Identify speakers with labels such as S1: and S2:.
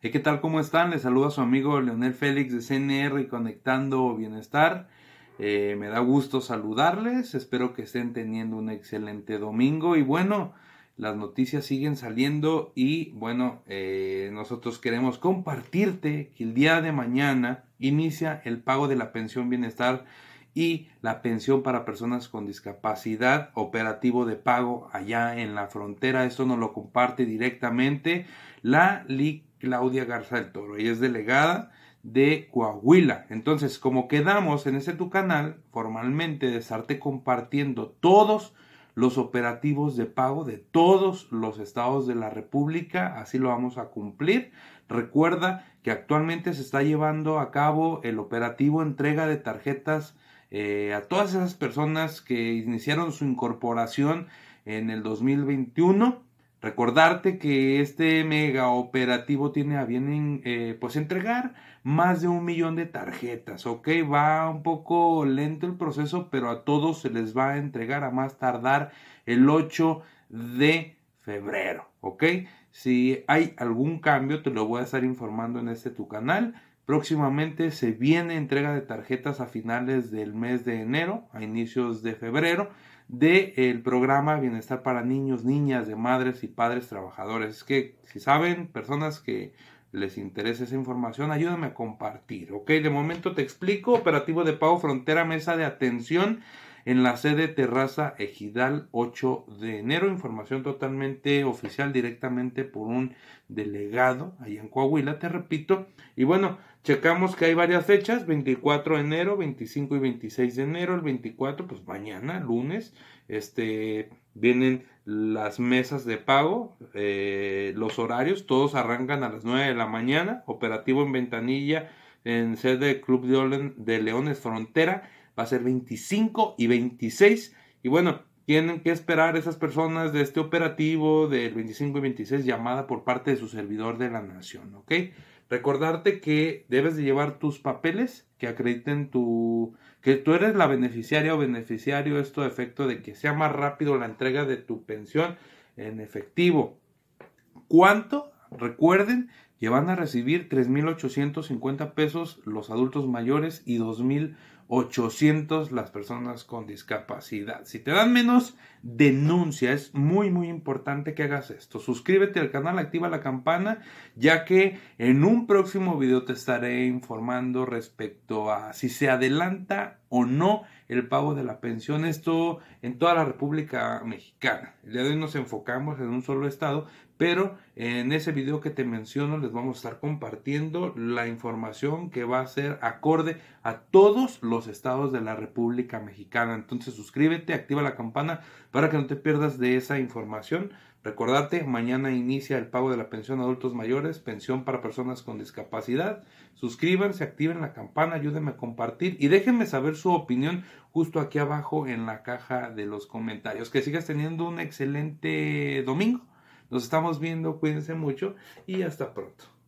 S1: ¿Qué tal? ¿Cómo están? Les saluda su amigo Leonel Félix de CNR y Conectando Bienestar. Eh, me da gusto saludarles, espero que estén teniendo un excelente domingo y bueno, las noticias siguen saliendo y bueno, eh, nosotros queremos compartirte que el día de mañana inicia el pago de la pensión bienestar y la pensión para personas con discapacidad, operativo de pago allá en la frontera. Esto nos lo comparte directamente la Lic Claudia Garza del Toro. Ella es delegada de Coahuila. Entonces, como quedamos en ese tu canal, formalmente de estarte compartiendo todos los operativos de pago de todos los estados de la República, así lo vamos a cumplir. Recuerda que actualmente se está llevando a cabo el operativo entrega de tarjetas eh, a todas esas personas que iniciaron su incorporación en el 2021. Recordarte que este mega operativo tiene a bien eh, pues entregar más de un millón de tarjetas, ok, va un poco lento el proceso, pero a todos se les va a entregar a más tardar el 8 de febrero, ok. Si hay algún cambio te lo voy a estar informando en este tu canal. Próximamente se viene entrega de tarjetas a finales del mes de enero, a inicios de febrero, del programa Bienestar para Niños, Niñas, de Madres y Padres Trabajadores. Es que si saben, personas que les interesa esa información, ayúdame a compartir. Ok, de momento te explico, operativo de pago frontera, mesa de atención en la sede Terraza Ejidal 8 de enero. Información totalmente oficial directamente por un delegado allá en Coahuila, te repito. Y bueno, checamos que hay varias fechas, 24 de enero, 25 y 26 de enero, el 24 pues mañana, lunes, este vienen las mesas de pago, eh, los horarios, todos arrancan a las 9 de la mañana, operativo en ventanilla en sede Club de, Leones Frontera va a ser 25 y 26. Y bueno, tienen que esperar esas personas de este operativo del 25 y 26 llamada por parte de su servidor de la nación, ¿ok? Recordarte que debes de llevar tus papeles que acrediten tu que tú eres la beneficiaria o beneficiario esto de efecto de que sea más rápido la entrega de tu pensión en efectivo. ¿Cuánto? Recuerden que van a recibir 3.850 pesos los adultos mayores y 2.000 800 las personas con discapacidad. Si te dan menos, denuncia. Es muy, muy importante que hagas esto. Suscríbete al canal, activa la campana, ya que en un próximo video te estaré informando respecto a si se adelanta o no el pago de la pensión. Esto en toda la República Mexicana. El de hoy nos enfocamos en un solo estado, pero en ese video que te menciono les vamos a estar compartiendo la información que va a ser acorde a todos los estados de la República Mexicana. Entonces suscríbete, activa la campana para que no te pierdas de esa información. recordate mañana inicia el pago de la pensión a adultos mayores, pensión para personas con discapacidad. Suscríbanse, activen la campana, ayúdenme a compartir y déjenme saber su opinión justo aquí abajo en la caja de los comentarios. Que sigas teniendo un excelente domingo. Nos estamos viendo, cuídense mucho y hasta pronto.